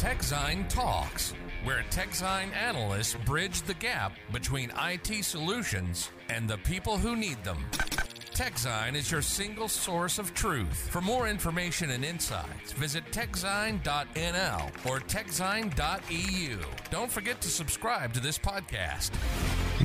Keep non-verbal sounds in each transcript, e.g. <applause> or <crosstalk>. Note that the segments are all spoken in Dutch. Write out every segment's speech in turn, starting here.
TechZine Talks, where TechZine analysts bridge the gap between IT solutions and the people who need them. TechZine is your single source of truth. For more information and insights, visit techzine.nl or techzine.eu. Don't forget to subscribe to this podcast.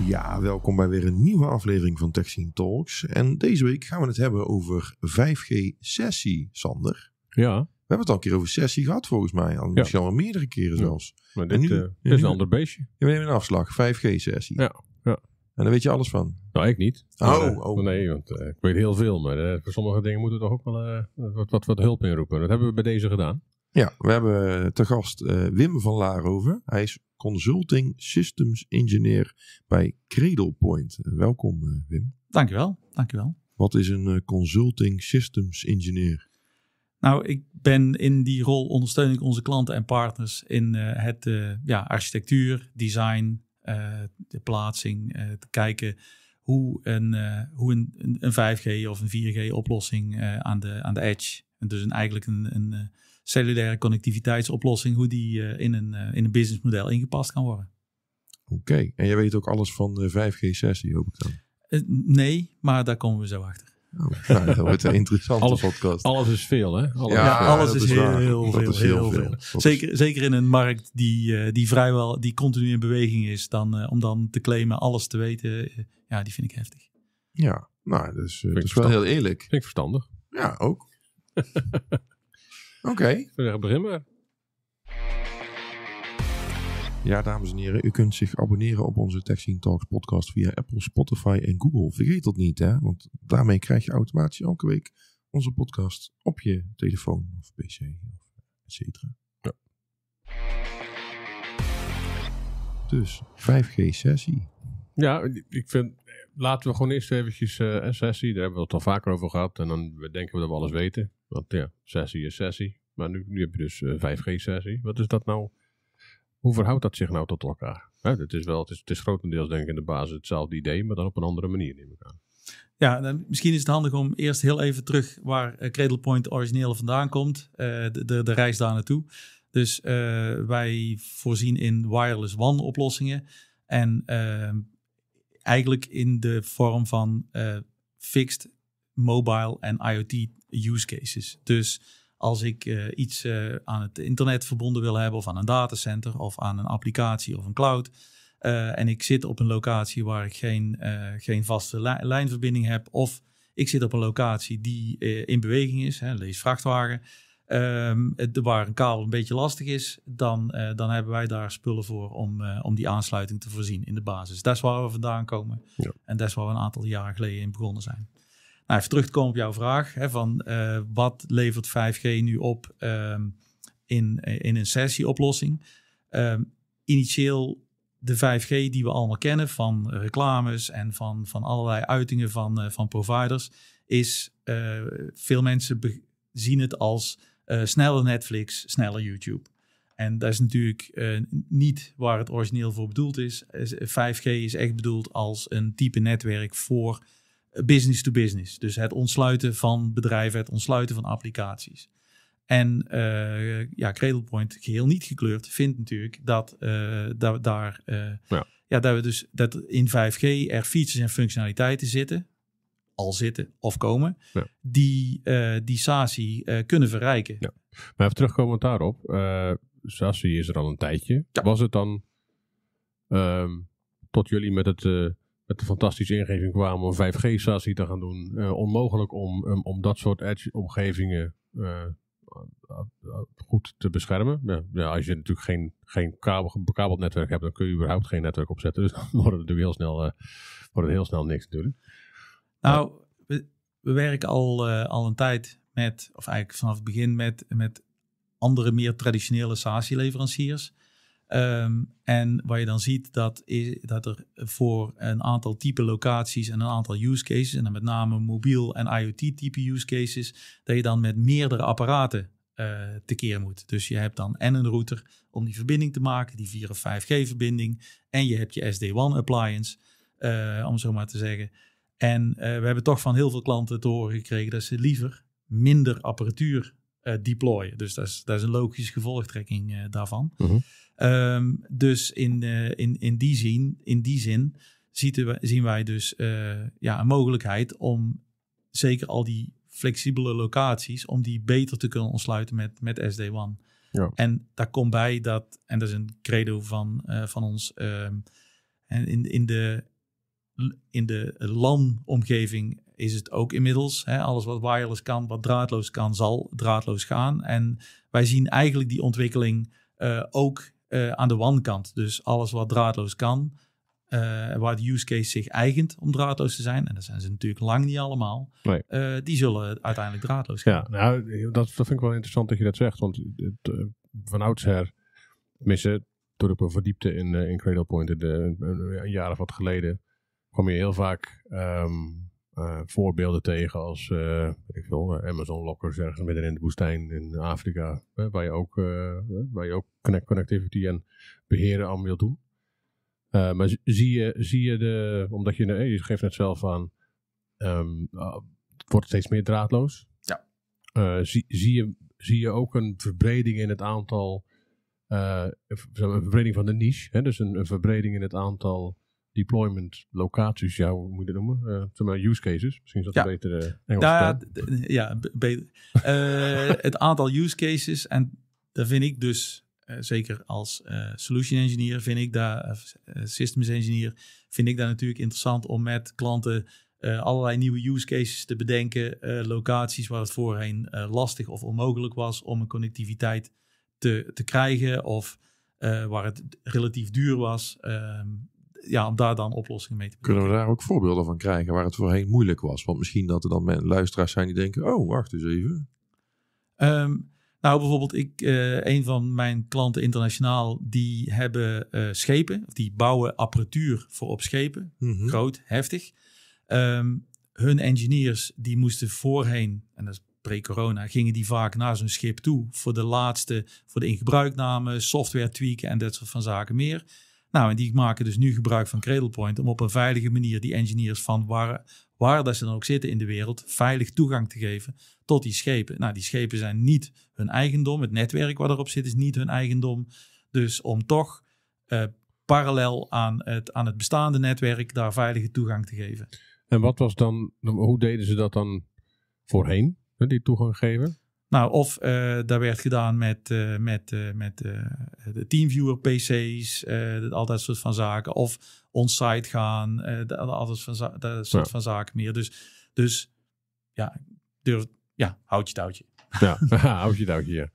Ja, welkom bij weer een nieuwe aflevering van TechZine Talks. En deze week gaan we het hebben over 5G-sessie, Sander. Ja. We hebben het al een keer over sessie gehad, volgens mij. Al, Misschien al meerdere keren zelfs. Maar dit, nu, eh, is een ander beestje. Je nemen een afslag. 5G-sessie. Ja, ja. En daar weet je alles van? Nou, ik niet. Oh, eh, oh. Nee, want eh, ik weet heel veel. Maar voor sommige dingen moeten we toch ook wel wat, wat, wat hulp inroepen. Dat hebben we bij deze gedaan. Ja, we hebben te gast Wim van Laarhoven. Hij is Consulting Systems Engineer bij Cradlepoint. welkom Wim. Dankjewel, dankjewel. Wat is een Consulting Systems Engineer? Nou, ik ben in die rol ondersteun ik onze klanten en partners in eh, het eh, ja, architectuur, design, eh, de plaatsing, te kijken hoe een, hoe een, een 5G of een 4G oplossing aan, de, aan de edge, en dus een, eigenlijk een, een cellulaire connectiviteitsoplossing, hoe die in, een, in een businessmodel ingepast kan worden. Oké, en jij weet ook alles van 5G-sessie, hoop ik dan? nee, maar daar komen we zo achter nou, dat wordt een <laughs> alles, podcast. Alles is veel, hè? Alles is, heel, veel, heel, veel. Zeker, zeker in een markt die, eh, die vrijwel die continu in beweging is, dan, eh, om dan te claimen alles te weten, eh, ja, die vind ik heftig. Ja, nou, dus, dat is wel heel eerlijk. Vind ik verstandig. Ja, ook. <laughs> Oké. Okay. We beginnen. Ja, dames en heren, u kunt zich abonneren op onze TechScene Talks podcast via Apple, Spotify en Google. Vergeet dat niet, hè, want daarmee krijg je automatisch elke week onze podcast op je telefoon of pc of et cetera. Dus, 5G-sessie. Ja, ik vind, laten we gewoon eerst eventjes uh, een sessie, daar hebben we het al vaker over gehad. En dan denken we dat we alles weten, want ja, sessie is sessie. Maar nu, nu heb je dus 5G-sessie. Eh, Wat is dat nou... Hoe verhoudt dat zich nou tot elkaar? Hè, het, is wel, het, is, het is grotendeels denk ik in de basis hetzelfde idee, maar dan op een andere manier neem ik aan. Ja, dan, misschien is het handig om eerst heel even terug waar uh, eh, Cradlepoint origineel vandaan komt, eh, de, de, de, reis daar naartoe. Dus eh, wij voorzien in wireless WAN oplossingen en eigenlijk in de vorm van fixed mobile en IoT use cases. Dus als ik eh, iets eh, aan het internet verbonden wil hebben, of aan een datacenter, of aan een applicatie of een cloud. Eh, en ik zit op een locatie waar ik geen, geen vaste lijnverbinding heb, of ik zit op een locatie die in beweging is, hè, lees vrachtwagen, ehm, het, waar een kabel een beetje lastig is, dan, dan hebben wij daar spullen voor om, om die aansluiting te voorzien in de basis. Dat is waar we vandaan komen ja. en dat is waar we een aantal jaren geleden in begonnen zijn. Nou, even terug te komen op jouw vraag: hè, van, eh, wat levert 5G nu op ehm, in, in een sessieoplossing? Ehm, initieel de 5G die we allemaal kennen van reclames en van, van allerlei uitingen van, eh, van providers, is eh, veel mensen zien het als sneller Netflix, sneller YouTube. En dat is natuurlijk niet waar het origineel voor bedoeld is. 5G is echt bedoeld als een type netwerk voor business to business. Dus het ontsluiten van bedrijven, het ontsluiten van applicaties. En uh, ja, Cradlepoint, geheel niet gekleurd, vindt natuurlijk dat, eh, daar, eh, ja. dat we dus dat in 5G er features en functionaliteiten zitten, al zitten of komen, die die SASI kunnen verrijken. Ja. Maar even terugkomend daarop, SASI is er al een tijdje. Was het dan ehm, tot jullie met het met de fantastische ingeving kwamen om 5G-SASI te gaan doen. Eh, onmogelijk om, um, om dat soort edge-omgevingen eh, eh, goed te beschermen. Ja, ja, als je natuurlijk geen, geen bekabeld netwerk hebt, dan kun je überhaupt geen netwerk opzetten. Dus <laughs> dan worden we heel snel, uh, wordt heel snel niks doen. Nou, we, we werken al, al een tijd met, of eigenlijk vanaf het begin met, met andere meer traditionele SASI-leveranciers. Ehm, en wat je dan ziet, dat, is, dat er voor een aantal type locaties en een aantal use cases, en dan met name mobiel en IoT-type use cases, dat je dan met meerdere apparaten eh, tekeer moet. Dus je hebt dan en een router om die verbinding te maken, die 4 of 5G-verbinding, en je hebt je SD-WAN appliance, eh, om zo maar te zeggen. En eh, we hebben toch van heel veel klanten te horen gekregen dat ze liever minder apparatuur eh, deployen. Dus dat is, dat is een logische gevolgtrekking eh, daarvan. Mhm. Ehm, dus in, eh, in, in, die zin, in die zin we, zien wij dus ja, een mogelijkheid om zeker al die flexibele locaties, om die beter te kunnen ontsluiten met, met sd 1 Ja. En daar komt bij dat, en dat is een credo van, van ons, ehm, en in, in de, in de LAN-omgeving is het ook inmiddels. Hè, alles wat wireless kan, wat draadloos kan, zal draadloos gaan. En wij zien eigenlijk die ontwikkeling eh, ook eh, aan de kant. Dus alles wat draadloos kan, eh, waar de use case zich eigent om draadloos te zijn, en dat zijn ze natuurlijk lang niet allemaal, die zullen uiteindelijk draadloos gaan. Ja, nou, dat, dat vind ik wel interessant dat je dat zegt, want het, uh, van oudsher, tenminste, toen ik me verdiepte in, in Cradlepoint een, een, jaar of wat geleden, kwam je heel vaak ehm, eh, voorbeelden tegen als eh, ik wil, eh, Amazon lockers ergens midden in de woestijn in Afrika, waar je ook, waar je ook connect connectivity en beheren aan wilt doen. maar zie je, zie je de, omdat je, je geeft net zelf aan, um, het wordt steeds meer draadloos. Ja. zie, zie, je, zie je ook een verbreding in het aantal, een verbreding van de niche, hè, dus een, een verbreding in het aantal deployment locaties, ja, moet je dat noemen? Uh, use cases, misschien is dat ja. een betere eh, Engels. Nou, ja, beter. Eh, het aantal use cases en daar vind ik dus, zeker als solution engineer, vind ik daar, systems engineer, vind ik daar natuurlijk interessant om met klanten allerlei nieuwe use cases te bedenken. locaties waar het voorheen lastig of onmogelijk was om een connectiviteit te, te krijgen of... waar het relatief duur was. Ehm, ja, om daar dan oplossingen mee te bedenken. Kunnen we daar ook voorbeelden van krijgen waar het voorheen moeilijk was? Want misschien dat er dan luisteraars zijn die denken, oh, wacht eens even. Ehm, nou, bijvoorbeeld, ik, eh, een van mijn klanten internationaal, die hebben eh, schepen, die bouwen apparatuur voor op schepen, mhm. groot, heftig. Ehm, hun engineers, die moesten voorheen, en dat is pre-corona, gingen die vaak naar zo'n schip toe voor de laatste, voor de ingebruikname, software tweaken en dat soort van zaken meer. Nou, en die maken dus nu gebruik van Cradlepoint om op een veilige manier die engineers van waar, waar dat ze dan ook zitten in de wereld, veilig toegang te geven tot die schepen. Nou, die schepen zijn niet hun eigendom. Het netwerk waar erop zit is niet hun eigendom. Dus om toch eh, parallel aan het, aan het bestaande netwerk daar veilige toegang te geven. En wat was dan, hoe deden ze dat dan voorheen, die toegang geven? Nou, of uh, eh, dat werd gedaan met, eh, met, eh, met de Teamviewer PC's, al dat soort van zaken. Of onsite gaan, dat, al soort, van, soort van zaken meer. Dus, dus ja, durf, ja, houd je touwtje. Ja, <laughs> houd je touwtje, ja.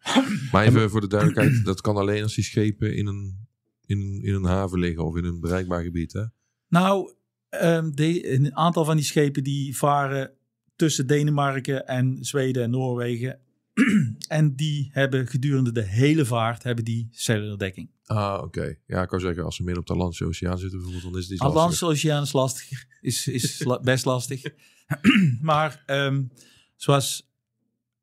Maar even voor de duidelijkheid, dat kan alleen als die schepen in een, in, in een haven liggen of in een bereikbaar gebied, hè? Nou, ehm, de, een aantal van die schepen die varen tussen Denemarken en Zweden en Noorwegen <clears throat> en die hebben gedurende de hele vaart hebben die cellulaire dekking. Ah, oké. Ja, ik kan zeggen, als ze meer op de Atlantische Oceaan zitten bijvoorbeeld, dan is die. iets Atlantische Oceaan is lastig. Is, is <laughs> best lastig. <clears throat> maar ehm, zoals...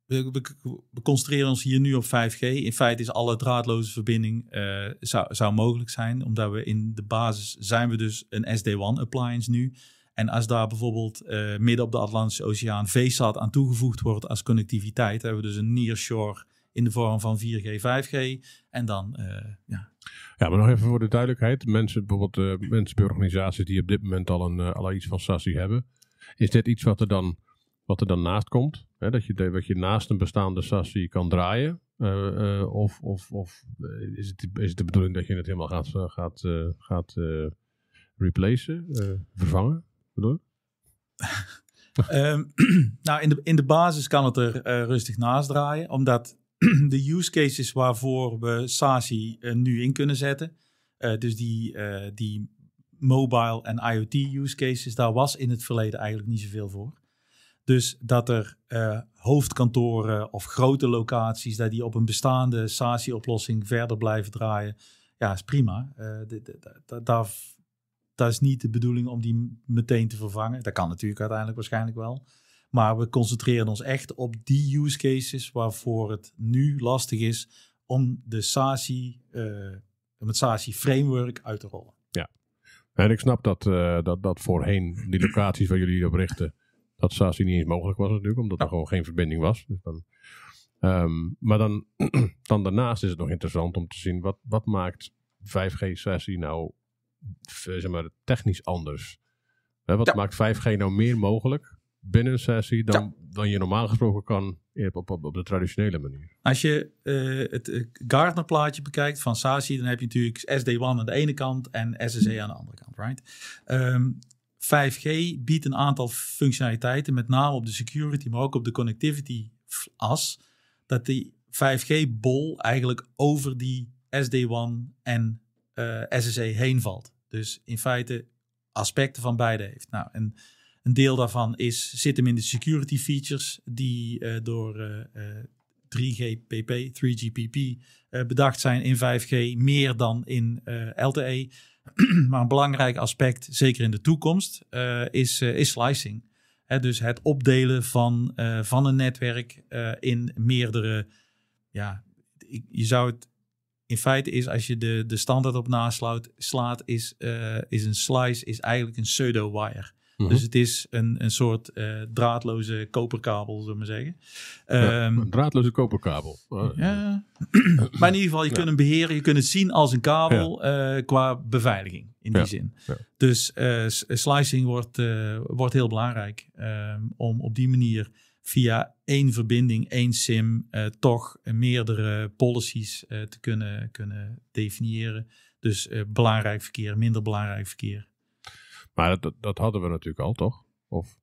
We, we, we, concentreren ons hier nu op 5G. In feite is alle draadloze verbinding uh, zou, zou mogelijk zijn. Omdat we in de basis zijn we dus een sd 1 appliance nu. En als daar bijvoorbeeld eh, midden op de Atlantische Oceaan VSAT aan toegevoegd wordt als connectiviteit, hebben we dus een nearshore in de vorm van 4G, 5G en dan eh, ja. Ja, maar nog even voor de duidelijkheid. Mensen, bijvoorbeeld eh, mensen bij organisaties die op dit moment al, een, al iets van SASI hebben. Is dit iets wat er dan, wat er dan naast komt? Hè? Dat je, wat je naast een bestaande SASI kan draaien? of of, of is, het, is het de bedoeling dat je het helemaal gaat, gaat, gaat replacen, vervangen? Door. <laughs> Ehm, <clears throat> nou, in de, in de basis kan het er eh, rustig naast draaien, omdat <clears throat> de use cases waarvoor we SASI eh, nu in kunnen zetten, eh, dus die, die mobile en IoT use cases, daar was in het verleden eigenlijk niet zoveel voor. Dus dat er hoofdkantoren of grote locaties, dat die op een bestaande SASI-oplossing verder blijven draaien, ja, is prima. daar dat is niet de bedoeling om die meteen te vervangen. Dat kan natuurlijk uiteindelijk waarschijnlijk wel. Maar we concentreren ons echt op die use cases waarvoor het nu lastig is om de SASI, uh, eh, het SASI framework uit te rollen. Ja, en ik snap dat, eh, dat, dat voorheen die locaties waar jullie op richten, dat SASI niet eens mogelijk was natuurlijk, omdat er gewoon geen verbinding was. Dus dan, ehm, maar dan, <clears throat> dan daarnaast is het nog interessant om te zien wat, wat maakt 5G SASI nou zeg maar, technisch anders. wat maakt 5G nou meer mogelijk binnen een sessie dan, dan je normaal gesproken kan eh, op, op, de traditionele manier? Als je eh, het eh, Gartner plaatje bekijkt van SASI, dan heb je natuurlijk sd 1 aan de ene kant en SSE aan de andere kant, right? 5G ehm, biedt een aantal functionaliteiten, met name op de security, maar ook op de connectivity as, dat die 5G-bol eigenlijk over die sd 1 en uh, SSE heen valt. Dus in feite aspecten van beide heeft. Nou, en een deel daarvan is, zit hem in de security features die eh, door 3GPP, eh, eh, 3GPP bedacht zijn in 5G, meer dan in LTE. <clears throat> maar een belangrijk aspect, zeker in de toekomst, is, is slicing. Hè, dus het opdelen van, van een netwerk in meerdere, ja, je zou het in feite is als je de, de standaard op naslaat, slaat, is, eh, is een slice is eigenlijk een pseudo-wire. Mhm. Dus het is een, een soort eh, draadloze koperkabel, zullen we zeggen. Ehm, een draadloze koperkabel. Oh, ja. <clears throat> maar in ieder geval, je ja. kunt hem beheren, je kunt het zien als een kabel eh, qua beveiliging in die zin. Dus slicing wordt, wordt heel belangrijk ehm, om op die manier via één verbinding, één SIM, eh, toch eh, meerdere policies eh, te kunnen, kunnen definiëren. Dus belangrijk verkeer, minder belangrijk verkeer. Maar dat, dat hadden we natuurlijk al, toch? Of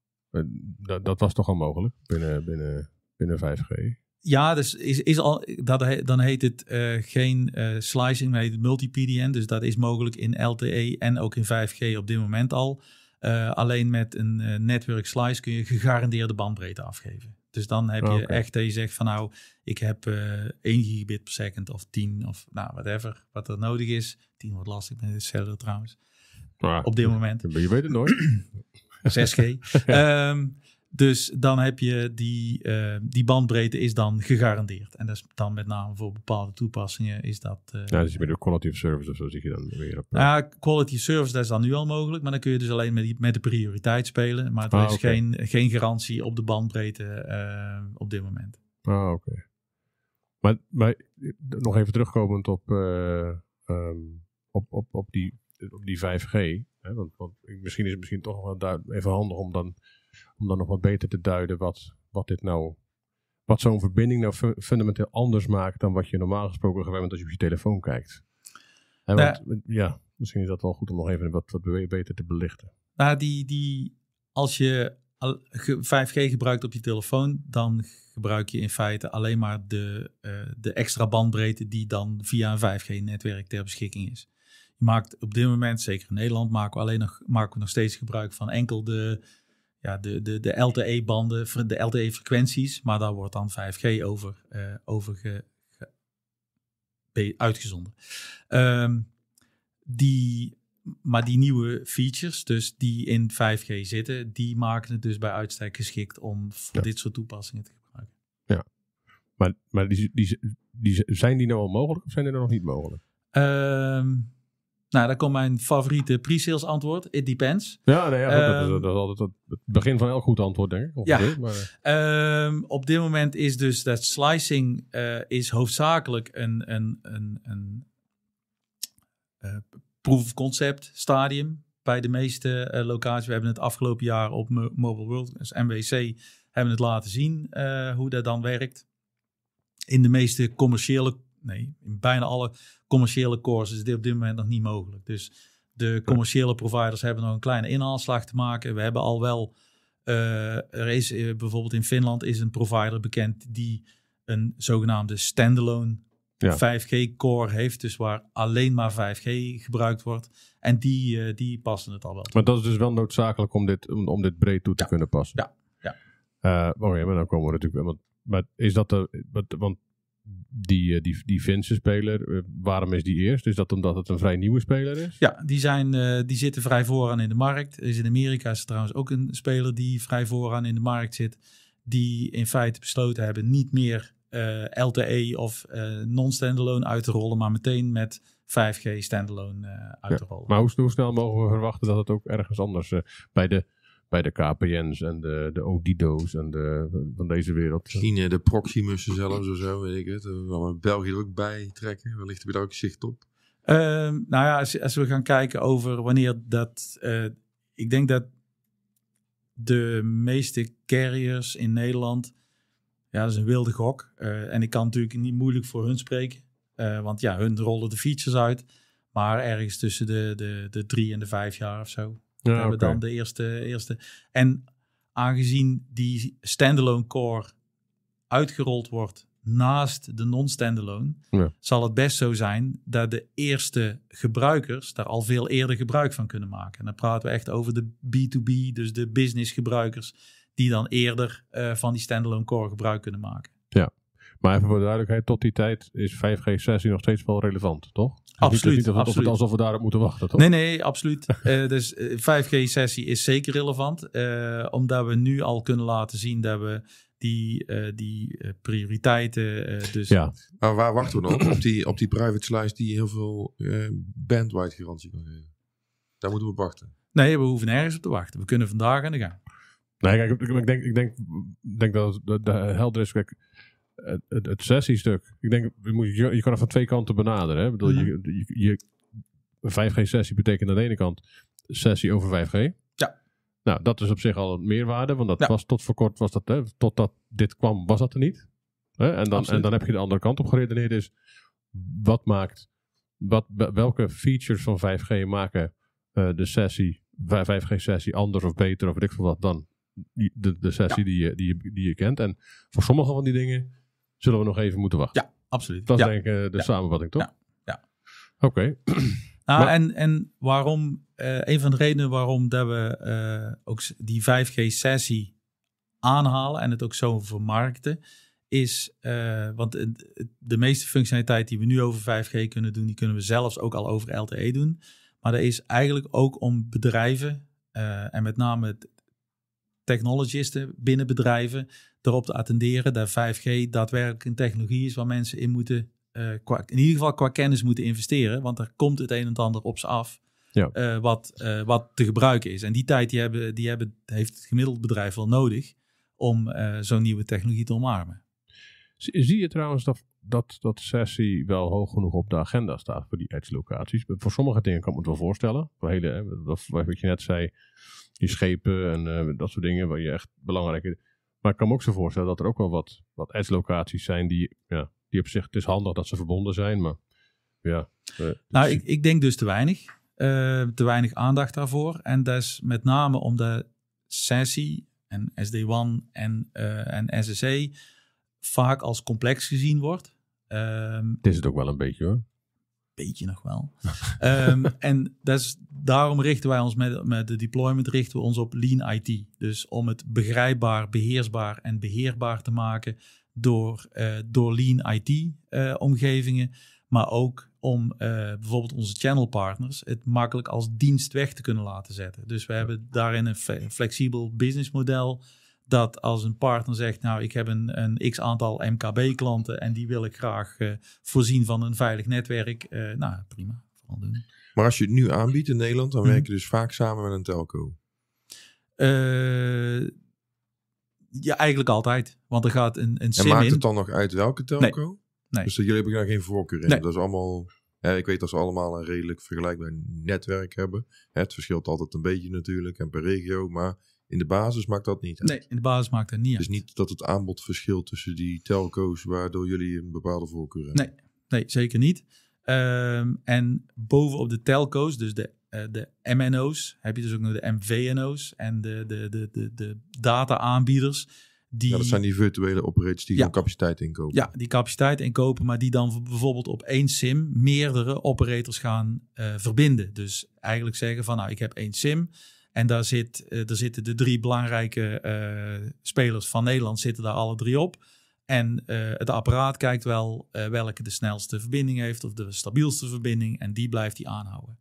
dat, dat was toch al mogelijk binnen, binnen, binnen 5G? Ja, dus is, is al, dat, dan heet het geen slicing, maar heet het Dus dat is mogelijk in LTE en ook in 5G op dit moment al. Eh, alleen met een uh, slice kun je gegarandeerde bandbreedte afgeven. Dus dan heb je oh, echt dat je zegt van nou, ik heb uh, eh, 1 gigabit per second of 10 of nou, whatever, wat er nodig is. 10 wordt lastig met de cellular trouwens. Op dit moment. Je weet het nooit. 6G. <clears throat> um, <laughs> ehm, dus dan heb je die, eh, die bandbreedte is dan gegarandeerd. En dat is dan met name voor bepaalde toepassingen is dat... Uh, ja, dus met de quality of service of zo zie je dan weer op. Eh. Ja, quality of service dat is dan nu al mogelijk. Maar dan kun je dus alleen met, met de prioriteit spelen. Maar er ah, is geen, geen garantie op de bandbreedte op dit moment. Ah, oké. Maar, maar nog even terugkomend op, ehm, op, op, op, die, op die 5G. Hè? Want, want misschien is het misschien toch wel even handig om dan om dan nog wat beter te duiden wat, wat dit nou, wat zo'n verbinding nou fundamenteel anders maakt dan wat je normaal gesproken gewend bent als je op je telefoon kijkt. Nou want, ja, misschien is dat wel goed om nog even wat, wat beter te belichten. Nou, die, die, als je 5G gebruikt op je telefoon, dan gebruik je in feite alleen maar de, eh, de extra bandbreedte die dan via een 5G-netwerk ter beschikking is. Je maakt op dit moment, zeker in Nederland, maken we, alleen nog, maken we nog steeds gebruik van enkel de ja, de, de, de LTE-banden, de LTE-frequenties, maar daar wordt dan 5G over, uh, over ge, uitgezonden. Ehm, die, maar die nieuwe features, dus die in 5G zitten, die maken het dus bij uitstek geschikt om voor dit soort toepassingen te gebruiken. Ja, maar, maar die, die, die, zijn die nou al mogelijk of zijn die nou nog niet mogelijk? Ehm, nou, daar komt mijn favoriete pre-sales antwoord. It depends. Ja, nee, ehm, dat, is, dat, altijd het begin van elk goed antwoord, denk ik. maar... Ehm, op dit moment is dus dat slicing eh, is hoofdzakelijk een, een, een, een uh, eh, proof of concept stadium bij de meeste uh, locaties. We hebben het afgelopen jaar op Mobile World, dus MWC, hebben het laten zien hoe dat dan werkt. In de meeste commerciële, nee, in bijna alle commerciële cores is dit op dit moment nog niet mogelijk. Dus de commerciële providers hebben nog een kleine inhaalslag te maken. We hebben al wel, eh, er is eh, bijvoorbeeld in Finland is een provider bekend die een zogenaamde standalone 5G-core heeft, dus waar alleen maar 5G gebruikt wordt. En die, eh, die passen het al wel. Maar dat is dus wel noodzakelijk om dit, om, dit breed toe te kunnen passen. Ja. Oh ja. maar dan komen we natuurlijk. Want, maar is dat de. Want eh, die, die, die speler eh, waarom is die eerst? Is dat omdat het een vrij nieuwe speler is? Ja, die, zijn, eh, die zitten vrij vooraan in de markt. Is in Amerika is er trouwens ook een speler die vrij vooraan in de markt zit. Die in feite besloten hebben niet meer LTE of non-standalone uit te rollen, maar meteen met 5G standalone uit te rollen. Maar hoe, hoe, snel mogen we verwachten dat het ook ergens anders bij de bij de KPN's en de, de Odido's en de, van deze wereld. Misschien eh, de Proximussen zelfs of zo, weet ik het. Eh, we gaan België er ook bij trekken. Wellicht heb je daar ook zicht op. Ehm, nou ja, als, we gaan kijken over wanneer dat... Eh, ik denk dat de meeste carriers in Nederland... Ja, dat is een wilde gok. en ik kan natuurlijk niet moeilijk voor hun spreken. want ja, hun rollen de features uit. Maar ergens tussen de, de, de drie en de vijf jaar of zo. Ja, we hebben dan de eerste, eerste. En aangezien die standalone core uitgerold wordt naast de non-standalone, ja. zal het best zo zijn dat de eerste gebruikers daar al veel eerder gebruik van kunnen maken. En dan praten we echt over de B2B, dus de business gebruikers, die dan eerder eh, van die standalone core gebruik kunnen maken. Ja, maar even voor de duidelijkheid, tot die tijd is 5G 16 nog steeds wel relevant, toch? Absoluut. absoluut. alsof we daarop moeten wachten, toch? Nee, nee, absoluut. <laughs> Eh, dus 5G-sessie eh, is zeker relevant, eh, omdat we nu al kunnen laten zien dat we die, die prioriteiten. dus... ja. Maar waar wachten we dan op? die, op die private slice die heel veel bandwidth garantie kan geven? Daar moeten we op wachten. Nee, we hoeven nergens op te wachten. We kunnen vandaag aan de gang. Nee, kijk, ik, ik denk, ik denk, denk dat, de helder is het, sessiestuk. Ik denk, je, je kan het van twee kanten benaderen. Hè? Ik mhm. je, je, 5G-sessie betekent aan de ene kant sessie over 5G. Ja. Nou, dat is op zich al een meerwaarde, want dat was tot voor kort, was dat, hè, totdat dit kwam, was dat er niet. Hè? En, dan, en dan heb je de andere kant op geredeneerd, is wat maakt, wat, welke features van 5G maken eh, de sessie, 5G-sessie anders of beter of weet ik veel wat dan de, de sessie die, je, die, je, die je kent. En voor sommige van die dingen zullen we nog even moeten wachten. Ja, absoluut. Dat is ja. denk ik eh, de samenvatting, toch? Ja. Oké. <clears throat> Nou, en, en waarom, uh, een van de redenen waarom dat we eh, ook die 5G-sessie aanhalen en het ook zo vermarkten, is, want de meeste functionaliteit die we nu over 5G kunnen doen, die kunnen we zelfs ook al over LTE doen. Maar dat is eigenlijk ook om bedrijven en met name technologisten binnen bedrijven erop te attenderen dat 5G daadwerkelijk een technologie is waar mensen in moeten, eh, qua, in ieder geval qua kennis moeten investeren. Want er komt het een en ander op ze af ja. Eh, wat, eh, wat te gebruiken is. En die tijd die hebben, die hebben, heeft het gemiddeld bedrijf wel nodig om zo'n nieuwe technologie te omarmen. Zie je trouwens dat, dat, dat sessie wel hoog genoeg op de agenda staat voor die edge locaties? Voor sommige dingen kan ik me het wel voorstellen. Voor hele, wat je net zei, je schepen en eh, dat soort dingen, waar je echt belangrijke. Maar ik kan me ook zo voorstellen dat er ook wel wat, wat edge-locaties zijn die, ja, die op zich, het is handig dat ze verbonden zijn, maar ja. Eh, nou, ik, ik denk dus te weinig. Eh, te weinig aandacht daarvoor. En dat is met name omdat Sessie en SD1 en, en SSE vaak als complex gezien wordt. Ehm, het is het ook wel een beetje hoor beetje nog wel. <laughs> Ehm, en daarom richten wij ons met, met de deployment richten we ons op lean IT. Dus om het begrijpbaar, beheersbaar en beheerbaar te maken door, eh, door lean IT-omgevingen. Eh, maar ook om eh, bijvoorbeeld onze channelpartners het makkelijk als dienst weg te kunnen laten zetten. Dus we hebben daarin een, flexibel businessmodel dat als een partner zegt, nou ik heb een, een x aantal MKB-klanten en die wil ik graag eh, voorzien van een veilig netwerk, eh, nou prima, vooral doen. Maar als je het nu aanbiedt in Nederland, dan werken mhm. werk je dus vaak samen met een telco? Uh, ja, eigenlijk altijd. Want er gaat een, een SIM En maakt het dan nog uit welke telco? Nee. Dus jullie hebben daar geen voorkeur in? Dat is allemaal... Hè, ik weet dat ze allemaal een redelijk vergelijkbaar netwerk hebben. het verschilt altijd een beetje natuurlijk en per regio, maar in de basis maakt dat niet Nee, in de basis maakt dat niet dus uit. Dus niet dat het aanbod verschilt tussen die telco's waardoor jullie een bepaalde voorkeur hebben. Nee, nee zeker niet. Ehm, en bovenop de telco's, dus de, eh, de MNO's, heb je dus ook nog de MVNO's en de, de, de, de, data-aanbieders. Die, ja, dat zijn die virtuele operators die ja, capaciteit inkopen. Ja, die capaciteit inkopen, maar die dan bijvoorbeeld op één SIM meerdere operators gaan eh, verbinden. Dus eigenlijk zeggen van, nou, ik heb één SIM, en daar, zit, eh, zitten de drie belangrijke eh, spelers van Nederland zitten daar alle drie op. En eh, het apparaat kijkt wel welke de snelste verbinding heeft of de stabielste verbinding. En die blijft die aanhouden.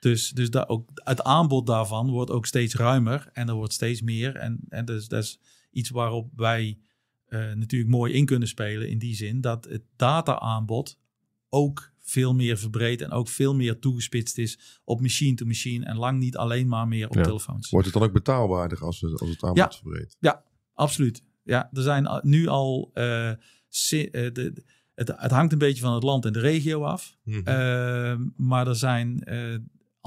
Dus, dus daar ook, het aanbod daarvan wordt ook steeds ruimer en er wordt steeds meer. En, en dus, dat is iets waarop wij natuurlijk mooi in kunnen spelen in die zin dat het data-aanbod ook veel meer verbreed en ook veel meer toegespitst is op machine-to-machine en lang niet alleen maar meer op telefoons. Wordt het dan ook betaalbaarder als, het, eh, als het aanbod ja. Ja, absoluut. Ja, er zijn nu al. Uh, de, het, hangt een beetje van het land en de regio af. Mhm. Ehm, maar er zijn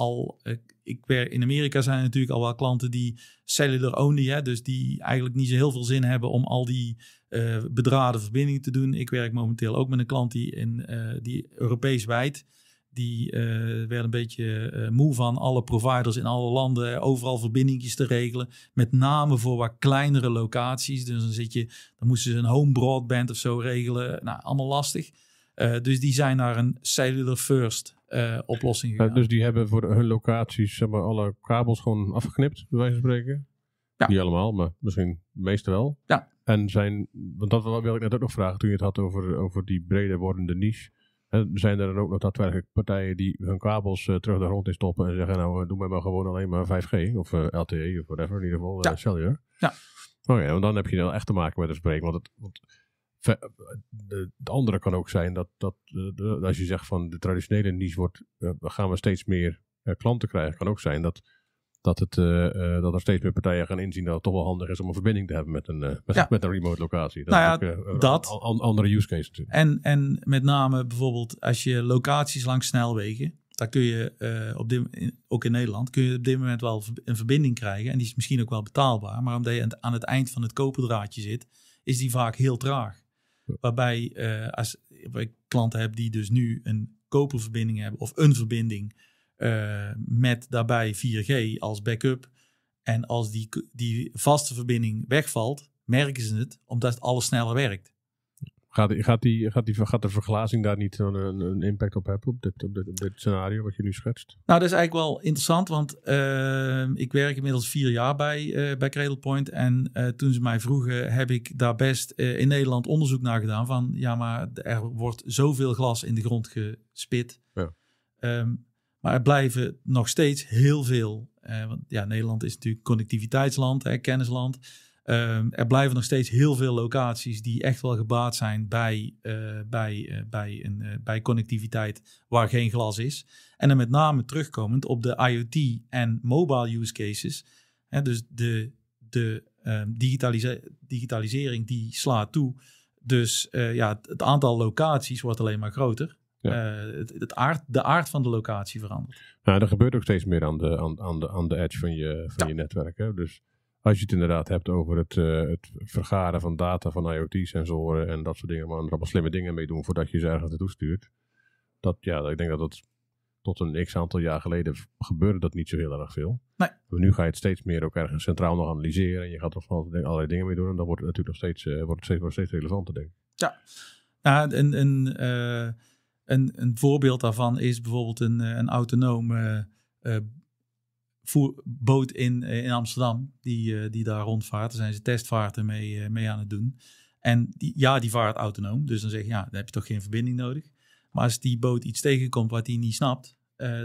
al, eh, ik werk in Amerika zijn er natuurlijk al wel klanten die cellular only, hè, dus die eigenlijk niet zo heel veel zin hebben om al die uh, eh, bedrade verbindingen te doen. Ik werk momenteel ook met een klant die, in, eh, die Europees wijd, die uh, werden een beetje moe van alle providers in alle landen overal verbindingjes te regelen. Met name voor wat kleinere locaties. Dus dan zit je, dan moesten ze een home broadband of zo regelen. Nou, allemaal lastig. dus die zijn naar een cellular first uh, oplossing dus die hebben voor hun locaties zeg maar, alle kabels gewoon afgeknipt, bij wijze van spreken? Niet allemaal, maar misschien de meeste wel. Ja. En zijn, want dat wil ik net ook nog vragen toen je het had over, over die breder wordende niche. En zijn er dan ook nog daadwerkelijk partijen die hun kabels eh, terug de grond in stoppen en zeggen: Nou, eh, doe mij maar gewoon alleen maar 5G of LTE of whatever, in ieder geval ja. cellular. Ja. Oké, oh want dan heb je dan echt te maken met een spreek. Want, het, want de, andere kan ook zijn dat, dat de, als je zegt van de traditionele niche wordt, eh, gaan we steeds meer eh, klanten krijgen. Kan ook zijn dat, dat, het, eh, dat er steeds meer partijen gaan inzien dat het toch wel handig is om een verbinding te hebben met een, met, een remote locatie. Dat nou ook, andere use case En, en met name bijvoorbeeld als je locaties langs snelwegen, daar kun je op dit, ook in Nederland, kun je op dit moment wel een verbinding krijgen. En die is misschien ook wel betaalbaar, maar omdat je aan het eind van het koperdraadje zit, is die vaak heel traag. Waarbij eh, als ik klanten heb die dus nu een koperverbinding hebben of een verbinding eh, met daarbij 4G als backup. En als die, die vaste verbinding wegvalt, merken ze het omdat het alles sneller werkt. Gaat, gaat, die, gaat, die, gaat de verglazing daar niet een, een impact op hebben, op dit, scenario wat je nu schetst? Nou, dat is eigenlijk wel interessant, want ehm, ik werk inmiddels vier jaar bij, uh, bij Cradlepoint. En eh, toen ze mij vroegen, heb ik daar best eh, in Nederland onderzoek naar gedaan. Van ja, maar er wordt zoveel glas in de grond gespit. Ja. Ehm, maar er blijven nog steeds heel veel. want ja, Nederland is natuurlijk connectiviteitsland, hè, kennisland. Ehm, er blijven nog steeds heel veel locaties die echt wel gebaat zijn bij, eh, bij, eh, bij, een, eh, bij connectiviteit waar geen glas is. En dan met name terugkomend op de IoT en mobile use cases. Hè, dus de, de um, digitalisering die slaat toe. Dus ja, het, aantal locaties wordt alleen maar groter. het, het aard, de aard van de locatie verandert. Nou, er gebeurt ook steeds meer aan de, aan, aan de, aan de edge van je, van je netwerk. Hè? Dus als je het inderdaad hebt over het, eh, het vergaren van data van IoT-sensoren en dat soort dingen, maar er allemaal slimme dingen mee doen voordat je ze ergens naartoe stuurt. Dat, ja, ik denk dat dat tot een x aantal jaar geleden gebeurde dat niet zo heel erg veel. Nee. nu ga je het steeds meer ook ergens centraal nog analyseren en je gaat er van allerlei dingen mee doen. En dan wordt het natuurlijk nog steeds, eh, wordt het steeds, wordt steeds relevanter, denk ik. Ja, nou, een, een, eh, een, een voorbeeld daarvan is bijvoorbeeld een, een autonome boot in, eh, in Amsterdam, die, eh, die daar rondvaart. Daar zijn ze testvaarten mee, eh, mee aan het doen. En die, ja, die vaart autonoom. Dus dan zeg je, ja, dan heb je toch geen verbinding nodig. Maar als die boot iets tegenkomt wat hij niet snapt,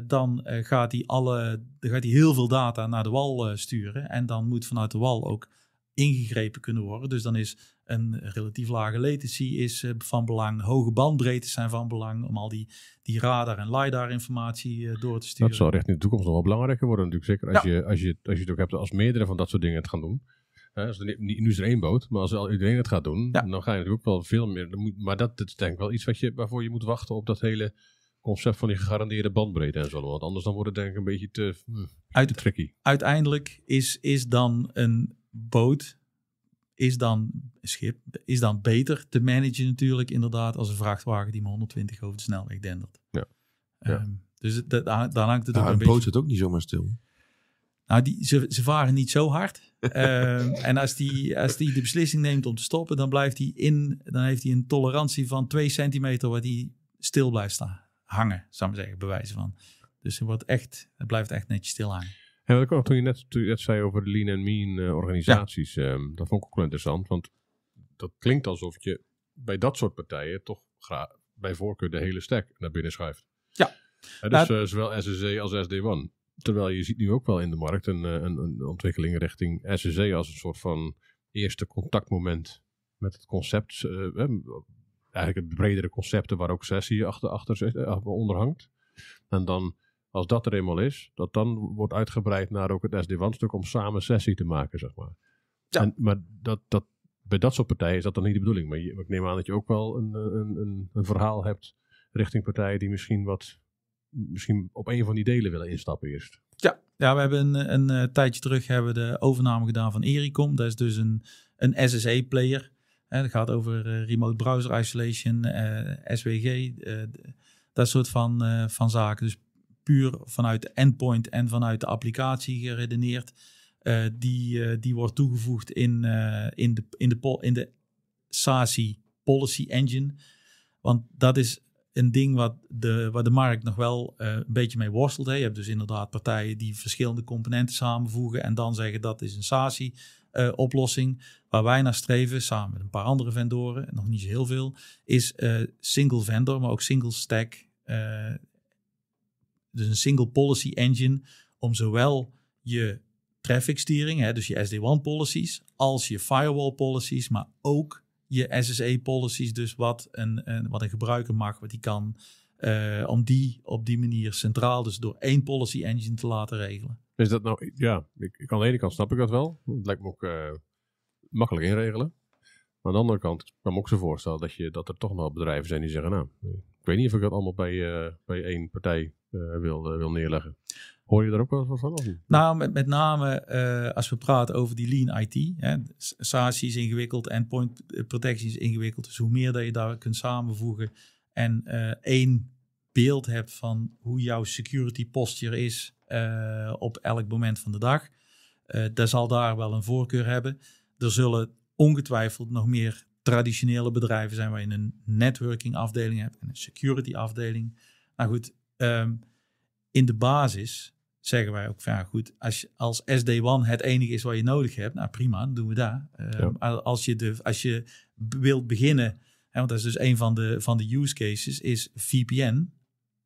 dan gaat hij alle, dan gaat heel veel data naar de wal sturen. En dan moet vanuit de wal ook ingegrepen kunnen worden. Dus dan is een relatief lage latency is eh, van belang. Hoge bandbreedtes zijn van belang om al die, die radar- en lidar-informatie eh, door te sturen. Dat zal in de toekomst nog wel belangrijker worden natuurlijk. Zeker als, je, als, je, als je het ook hebt als meerdere van dat soort dingen het gaan doen. nu is er één boot, maar als iedereen het gaat doen, dan ga je natuurlijk ook wel veel meer. Maar dat, dat is denk ik wel iets wat je, waarvoor je moet wachten op dat hele concept van die gegarandeerde bandbreedte en zo. Want anders dan wordt het denk ik een beetje te, hm, uit Uit, tricky. Uiteindelijk is, is dan een boot is dan, schip, is dan beter te managen natuurlijk inderdaad als een vrachtwagen die maar 120 over de snelweg dendert. Ja. Ehm, ja. dus dat, daar hangt het ja, ook een, een boot zit ook niet zomaar stil. Nou, die, ze, ze varen niet zo hard. <laughs> Ehm, en als die, als die de beslissing neemt om te stoppen, dan, blijft hij in, dan heeft hij een tolerantie van 2 centimeter waar hij stil blijft staan. Hangen, zou ik zeggen, bewijzen van. Dus het, wordt echt, het blijft echt netjes stil hangen. En wat ik ook toen je net, toen je zei over de lean en mean eh, organisaties, ja. Ehm, dat vond ik ook wel interessant. Want dat klinkt alsof je bij dat soort partijen toch bij voorkeur de hele stack naar binnen schuift. Ja. dus uh, zowel SSC als SD1. Terwijl je ziet nu ook wel in de markt een, eh, een, een ontwikkeling richting SSC als een soort van eerste contactmoment met het concept. eigenlijk het bredere concept, waar ook sessie achter, achter, achter onderhangt. En dan als dat er eenmaal is, dat dan wordt uitgebreid naar ook het SD-WAN-stuk om samen sessie te maken, zeg maar. Ja. En, maar dat, dat, bij dat soort partijen is dat dan niet de bedoeling. Maar je, ik neem aan dat je ook wel een, een, een, een, verhaal hebt richting partijen die misschien wat, misschien op een van die delen willen instappen eerst. Ja, ja we hebben een, een, eh, tijdje terug hebben de overname gedaan van Ericom. Dat is dus een, een SSE-player. Het gaat over eh, remote browser isolation, eh, SWG, dat soort van, van zaken. Dus puur vanuit de endpoint en vanuit de applicatie geredeneerd. Eh, die, eh, die wordt toegevoegd in, eh, in de, in de, in de SASI Policy Engine. Want dat is een ding wat de, waar de markt nog wel een beetje mee worstelt. Hè. Je hebt dus inderdaad partijen die verschillende componenten samenvoegen en dan zeggen dat is een SASI. oplossing waar wij naar streven, samen met een paar andere vendoren, nog niet zo heel veel, is single vendor, maar ook single stack dus een single policy engine om zowel je traffic steering, dus je SD1 policies, als je firewall policies, maar ook je SSE policies, dus wat een, wat een gebruiker mag, wat die kan, eh, om die op die manier centraal, dus door één policy engine te laten regelen. Is dat nou, ja, ik, ik, aan de ene kant snap ik dat wel, het lijkt me ook eh, makkelijk inregelen. Maar aan de andere kant kan ik me ook zo voorstellen dat, je, dat er toch nog bedrijven zijn die zeggen, nou, ik weet niet of ik dat allemaal bij, uh, bij één partij eh, wil, eh, wil neerleggen. Hoor je daar ook wel van? Of Nou, met, met name als we praten over die lean IT. Hè, SaaS is ingewikkeld, endpoint protection is ingewikkeld. Dus hoe meer dat je daar kunt samenvoegen en één beeld hebt van hoe jouw security posture is op elk moment van de dag. Uh, zal daar wel een voorkeur hebben. Er zullen ongetwijfeld nog meer traditionele bedrijven zijn waar je een networking afdeling hebt en een security afdeling. Nou goed, ehm, in de basis zeggen wij ook van ja, goed, als, als SD1 het enige is wat je nodig hebt, nou prima, doen we dat. Ehm, als, je de, als je wilt beginnen, hè, want dat is dus een van de, van de use cases, is VPN.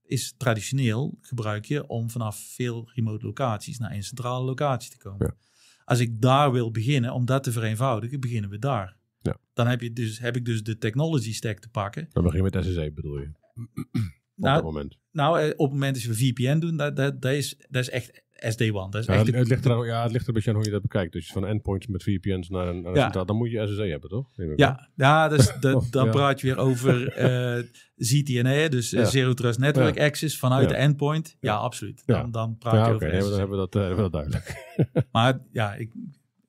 Is traditioneel gebruik je om vanaf veel remote locaties naar een centrale locatie te komen. Ja. Als ik daar wil beginnen, om dat te vereenvoudigen, beginnen we daar. Ja. Dan heb, je dus, heb ik dus de technology stack te pakken. begin je met SSE bedoel je? <clears throat> nou, op dat moment. Nou, eh, op het moment dat we VPN doen, dat, dat, dat, is, dat is echt SD-WAN. Dat is ja, echt het, ligt er, ja, het ligt er een beetje aan hoe je dat bekijkt. Dus van endpoints met VPN's naar een, ja. dan moet je SSE hebben, toch? Ja, ja dus <laughs> dan praat je weer over uh, <laughs> eh, ZTNA, e, dus eh, Zero Trust Network Access vanuit de endpoint. Ja, absoluut. Dan, dan praat je okay, over nee, dan hebben we dat, uh, hebben we dat duidelijk. <laughs> maar ja, ik,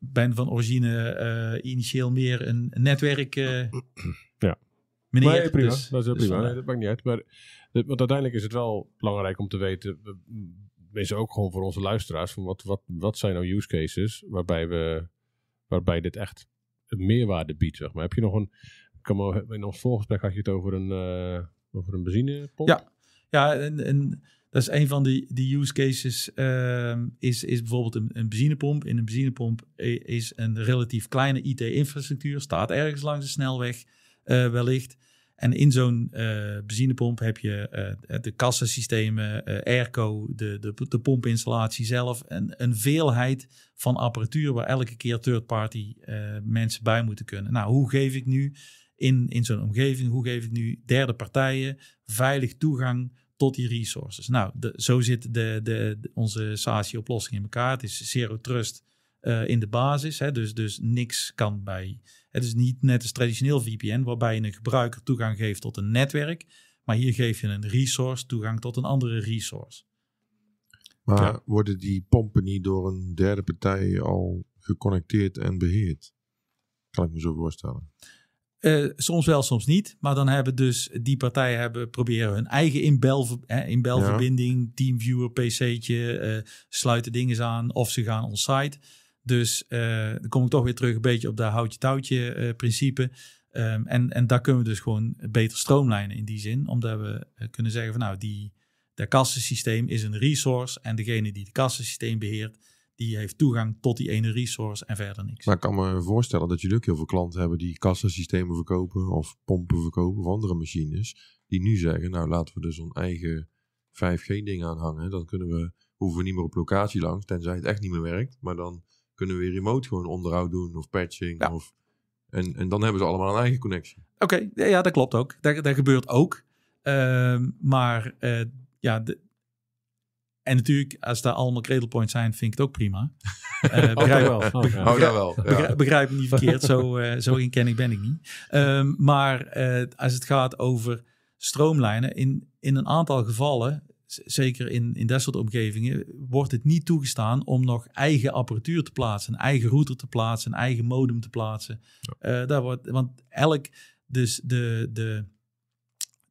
ben van origine uh, initieel meer een netwerk. Eh, ja. Meneer, maar dus- dat is dus prima. dat maakt niet uit. Maar want uiteindelijk is het wel belangrijk om te weten. Mensen ook gewoon voor onze luisteraars. Van wat, wat, wat zijn nou use cases waarbij, we, waarbij dit echt meerwaarde biedt? Zeg maar. Heb je nog een. maar, in ons voorgesprek had je het over een, uh, over een benzinepomp. Ja, ja en dat is een van die, die use cases, ehm, is, is bijvoorbeeld een, benzinepomp. In een benzinepomp is een relatief kleine IT-infrastructuur, staat ergens langs de snelweg eh, wellicht. En in zo'n eh, benzinepomp heb je eh, de kassasystemen, airco, de, de, de pompinstallatie zelf. En een veelheid van apparatuur waar elke keer third-party mensen bij moeten kunnen. Nou, hoe geef ik nu in, in zo'n omgeving, hoe geef ik nu derde partijen veilig toegang tot die resources. Nou, de, zo zit de, de, onze SASI-oplossing in elkaar. Het is zero trust eh, in de basis. Hè? Dus, dus niks kan bij. Het is dus niet net als traditioneel VPN, waarbij je een gebruiker toegang geeft tot een netwerk. Maar hier geef je een resource toegang tot een andere resource. Maar ja. worden die pompen niet door een derde partij al geconnecteerd en beheerd? Kan ik me zo voorstellen. Eh, soms wel, soms niet. Maar dan hebben dus die partijen hebben proberen hun eigen inbelverbinding, teamviewer, pc'tje, uh, sluiten dingen aan of ze gaan onsite. Dus eh, dan kom ik toch weer terug een beetje op dat houtje-touwtje principe. Ehm, en, en daar kunnen we dus gewoon beter stroomlijnen in die zin. Omdat we kunnen zeggen van nou, die, dat kassensysteem is een resource. En degene die het kassensysteem beheert, die heeft toegang tot die ene resource en verder niks. Maar ik kan me voorstellen dat jullie ook heel veel klanten hebben die kassasystemen verkopen of pompen verkopen of andere machines. Die nu zeggen, nou laten we dus een eigen 5G-ding aanhangen. Dan kunnen we, hoeven we niet meer op locatie langs, tenzij het echt niet meer werkt. Maar dan kunnen we remote gewoon onderhoud doen of patching. Of, en, en dan hebben ze allemaal een eigen connectie. Oké, ja, dat klopt ook. Dat, dat gebeurt ook. Ehm, maar eh, ja, de, en natuurlijk, als daar allemaal cradle points zijn, vind ik het ook prima. <laughs> Eh, oh, oh, begrijp, wel. Begrijp, wel. Begrijp, niet verkeerd, zo, uh, zo inkennig ben ik niet. Ehm, maar eh, als het gaat over stroomlijnen, in, in een aantal gevallen, zeker in, in dat soort omgevingen, wordt het niet toegestaan om nog eigen apparatuur te plaatsen, een eigen router te plaatsen, een eigen modem te plaatsen. daar wordt, want elk, dus de, de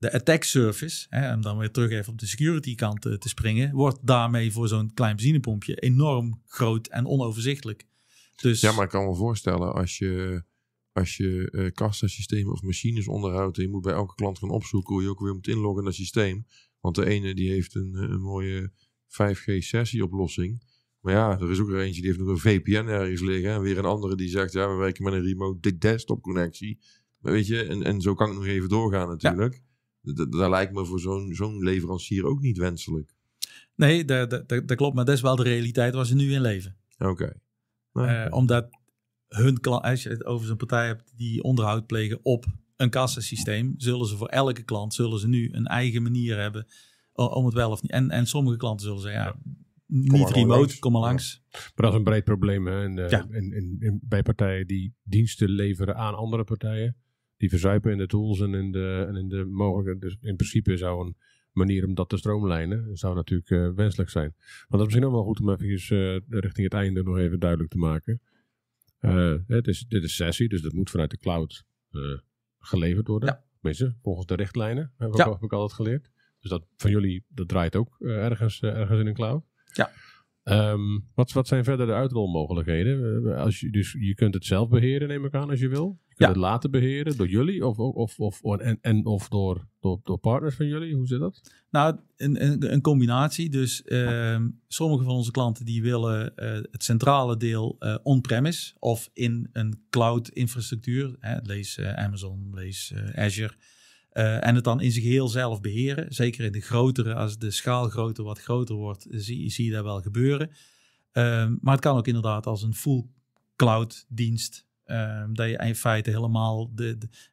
de attack service, hè, om dan weer terug even op de security kant eh, te springen, wordt daarmee voor zo'n klein benzinepompje enorm groot en onoverzichtelijk. Dus... Ja, maar ik kan me voorstellen als je, als je uh, eh, kassasystemen of machines onderhoudt en je moet bij elke klant gaan opzoeken hoe je ook weer moet inloggen in dat systeem. Want de ene die heeft een, eh, een mooie 5G-sessie oplossing. Maar ja, er is ook er eentje die heeft nog een VPN ergens liggen. En weer een andere die zegt, ja, we werken met een remote desktop connectie. Maar weet je, en, en zo kan ik nog even doorgaan natuurlijk dat lijkt me voor zo'n zo'n leverancier ook niet wenselijk. Nee, dat, dat klopt. Maar dat is wel de realiteit waar ze nu in leven. Oké. Eh, nou, omdat hun klant, als je het over zo'n partij hebt die onderhoud plegen op een kassasysteem, zullen ze voor elke klant zullen ze nu een eigen manier hebben om het wel of niet. En, en sommige klanten zullen zeggen, ja, niet remote, kom maar langs. Maar dat is een breed probleem hè? Eh, en, en, bij partijen die diensten leveren aan andere partijen die verzuipen in de tools en in de, en in de mogelijke. Dus in principe zou een manier om dat te stroomlijnen zou natuurlijk eh, wenselijk zijn. Maar dat is misschien ook wel goed om even uh, eh, richting het einde nog even duidelijk te maken. Eh, het is, dit is sessie, dus dat moet vanuit de cloud geleverd worden. Ja. Tenminste, volgens de richtlijnen heb ik, ja. al, heb ik altijd geleerd. Dus dat van jullie, dat draait ook ergens, ergens in een cloud. Ja. Ehm, wat, wat zijn verder de uitrolmogelijkheden? als je, dus je kunt het zelf beheren, neem ik aan, als je wil ja. het laten beheren door jullie of, of, of, of, en, en, of door, door, door partners van jullie? Hoe zit dat? Nou, een, een, een combinatie. Dus ehm, sommige van onze klanten die willen eh, het centrale deel eh, on-premise of in een cloud infrastructuur. Hè, lees eh, Amazon, lees Azure. en het dan in zich heel zelf beheren. Zeker in de grotere, als de schaalgrootte wat groter wordt, zie, zie je dat wel gebeuren. Ehm, maar het kan ook inderdaad als een full cloud dienst Ehm, dat je in feite helemaal. De,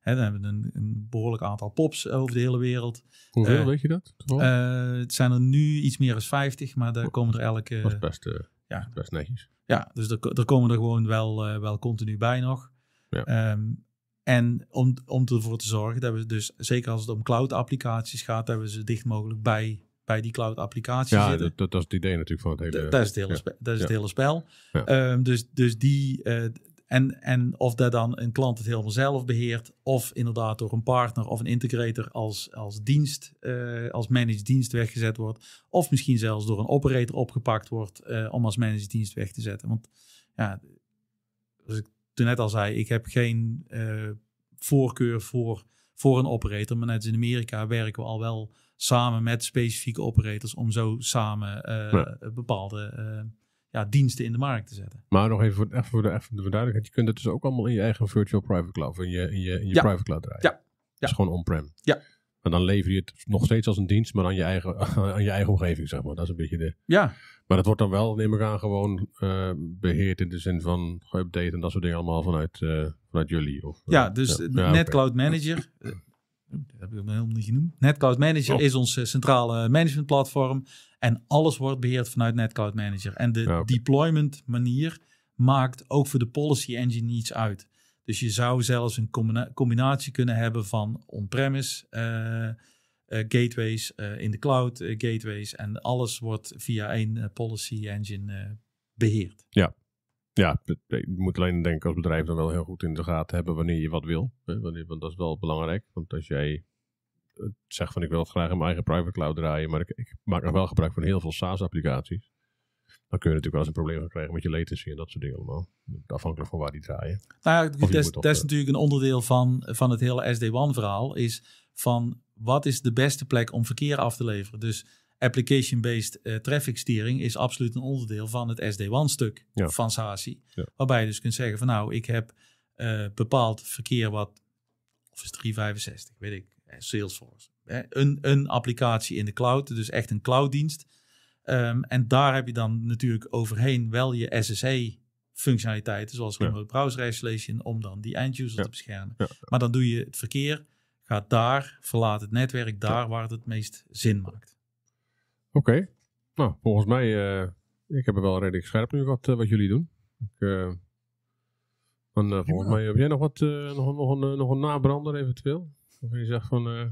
hè, dan hebben we een, behoorlijk aantal pops over de hele wereld. Hoeveel eh, weet je dat? Eh, het zijn er nu iets meer dan 50, maar daar oh, komen er elke. best, eh, ja. best netjes. Ja, dus er, er komen er gewoon wel, wel continu bij nog. Ja. Ehm, en om, om ervoor te zorgen dat we dus, zeker als het om cloud-applicaties gaat, dat we ze dicht mogelijk bij, bij die cloud applicaties ja, zitten. dat, dat, is het idee natuurlijk van het hele... Dat, dat is het hele, Dat is het hele spel. Ehm, dus dus die, en, en of dat dan een klant het helemaal zelf beheert, of inderdaad door een partner of een integrator als, als dienst, eh, als managed dienst weggezet wordt. Of misschien zelfs door een operator opgepakt wordt eh, om als managed dienst weg te zetten. Want ja, zoals ik toen net al zei, ik heb geen eh, voorkeur voor, voor een operator. Maar net als in Amerika werken we al wel samen met specifieke operators om zo samen bepaalde ja, diensten in de markt te zetten. Maar nog even voor, even voor, de, even voor duidelijkheid, je kunt het dus ook allemaal in je eigen virtual private cloud, in je, in je, in je private cloud draaien. Ja. Dat is gewoon on-prem. Ja. En dan lever je het nog steeds als een dienst, maar aan je eigen, <laughs> aan je eigen omgeving, zeg maar. Dat is een beetje de... Ja. Maar dat wordt dan wel, neem ik aan, gewoon eh, beheerd in de zin van geüpdate en dat soort dingen allemaal vanuit, eh, vanuit jullie. Of, eh, ja, dus NetCloud Manager, dat heb ik helemaal niet genoemd. NetCloud Manager oh. is ons centrale managementplatform. En alles wordt beheerd vanuit NetCloud Manager. En de deployment manier maakt ook voor de policy engine niets uit. Dus je zou zelfs een combinatie kunnen hebben van on-premise eh, eh, gateways, eh, in de cloud gateways. En alles wordt via één policy engine beheerd. Ja. Ja, je moet alleen denken als bedrijf dan wel heel goed in de gaten hebben wanneer je wat wil. Hè? Wanneer, want dat is wel belangrijk. Want als jij zeg van ik wil het graag in mijn eigen private cloud draaien, maar ik, ik maak nog wel gebruik van heel veel SaaS-applicaties. Dan kun je natuurlijk wel eens een probleem krijgen met je latency en dat soort dingen allemaal. Afhankelijk van waar die draaien. Nou ja, dat, is eh, natuurlijk een onderdeel van, van het hele SD-WAN verhaal. Is van wat is de beste plek om verkeer af te leveren? Dus application-based eh, traffic steering is absoluut een onderdeel van het SD-WAN stuk van SASI. Waarbij je dus kunt zeggen van nou, ik heb eh, bepaald verkeer wat, of is 365, weet ik, eh, Salesforce. Eh, een, een applicatie in de cloud, dus echt een clouddienst. Um, en daar heb je dan natuurlijk overheen wel je SSE functionaliteiten, zoals remote browser isolation, om dan die end-user te beschermen. Maar dan doe je het verkeer, gaat daar, verlaat het netwerk daar waar het het meest zin maakt. Oké, nou volgens mij, eh, ik heb er wel redelijk scherp nu wat, wat jullie doen. Ik, volgens mij heb jij nog, wat, nog, nog, een, nog een nabrander eventueel? Of je zegt van. Eh,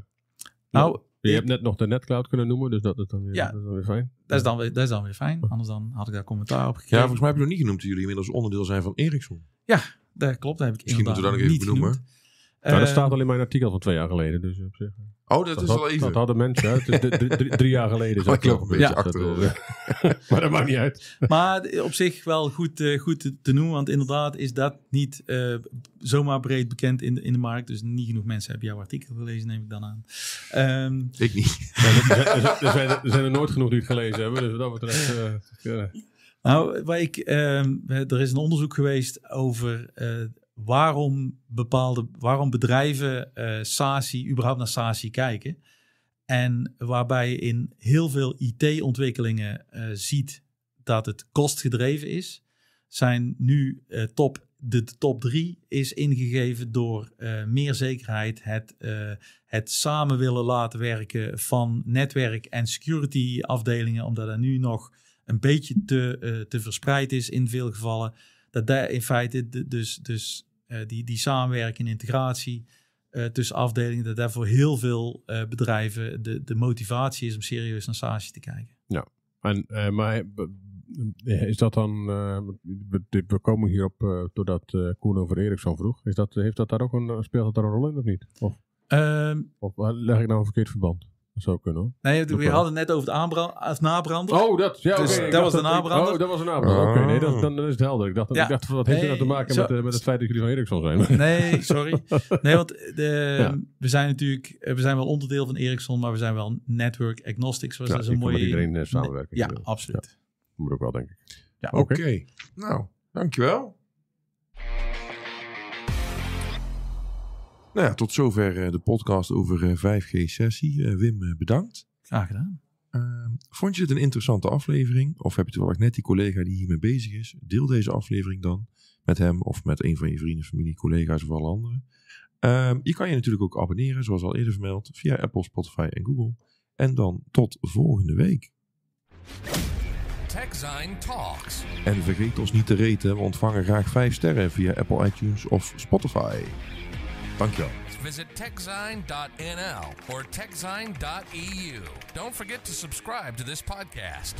nou, je hebt net nog de netcloud kunnen noemen, dus dat is dan weer, weer fijn. Dat is dan weer, dat is dan weer fijn, anders dan had ik daar commentaar op gekregen. Ja, volgens mij heb je nog niet genoemd dat jullie inmiddels onderdeel zijn van Ericsson. Ja, dat klopt. Dat heb ik Misschien moeten we dat nog even benoemen. Nou, dat ehm, staat alleen in mijn artikel van twee jaar geleden. Dus op zich. Eh, oh, dat, is wel even. Dat hadden mensen. Hè. Drie, jaar geleden. Oh, een beetje ja. Eh, <laughs> maar dat maakt niet uit. <laughs> Maar op zich wel goed, eh, goed te, noemen. Want inderdaad is dat niet zomaar breed bekend in de, in de markt. Dus niet genoeg mensen hebben jouw artikel gelezen, neem ik dan aan. Ehm, ik niet. <laughs> er, zijn, er, zijn er, nooit genoeg die het gelezen hebben. Dus dat betreft... Uh, nou, waar ik, ehm, er is een onderzoek geweest over waarom, bepaalde, waarom bedrijven uh, überhaupt naar SASI kijken. En waarbij je in heel veel IT-ontwikkelingen eh, ziet dat het kostgedreven is, zijn nu eh, top, de, top drie is ingegeven door meer zekerheid, het, het samen willen laten werken van netwerk- en security-afdelingen, omdat dat nu nog een beetje te, te verspreid is in veel gevallen dat daar in feite dus, dus eh, die, die samenwerking en integratie eh, tussen afdelingen, dat daar voor heel veel eh, bedrijven de, de motivatie is om serieus naar stage te kijken. Ja, en, maar is dat dan, we, komen hierop doordat uh, Koen over zo vroeg, is dat, heeft dat daar ook een, speelt dat daar een rol in of niet? Of, um, of leg ik nou een verkeerd verband? Dat zou kunnen Nee, we hadden net over het aanbrand, Oh, dat, ja, dus dat was een nabrander. Oh, dat was een nabrander. Oh. Oké, nee, dan, dan, is het helder. Ik dacht, ik dacht wat heeft nou nee, dat te maken met, met, het feit dat jullie van Ericsson zijn? Nee, sorry. <laughs> Nee, want de, we zijn natuurlijk, eh, we zijn wel onderdeel van Ericsson, maar we zijn wel network agnostic, zoals ja, dat is een mooie... iedereen eh, samenwerken. Ja, absoluut. Moet ook wel, denk ik. Ja. Oké. Nou, dankjewel. Nou ja, tot zover eh, de podcast over 5G-sessie. Eh, eh, Wim, bedankt. Graag gedaan. Ehm, vond je dit een interessante aflevering? Of heb je toevallig net die collega die hiermee bezig is? Deel deze aflevering dan met hem of met een van je vrienden, familie, collega's of alle anderen. Ehm, je kan je natuurlijk ook abonneren, zoals al eerder vermeld, via Apple, Spotify en Google. En dan tot volgende week. TechZine Talks. En vergeet ons niet te reten, we ontvangen graag 5 sterren via Apple iTunes of Spotify. Dankjewel. Visit techzine.nl or techzine.eu. Don't forget to subscribe to this podcast.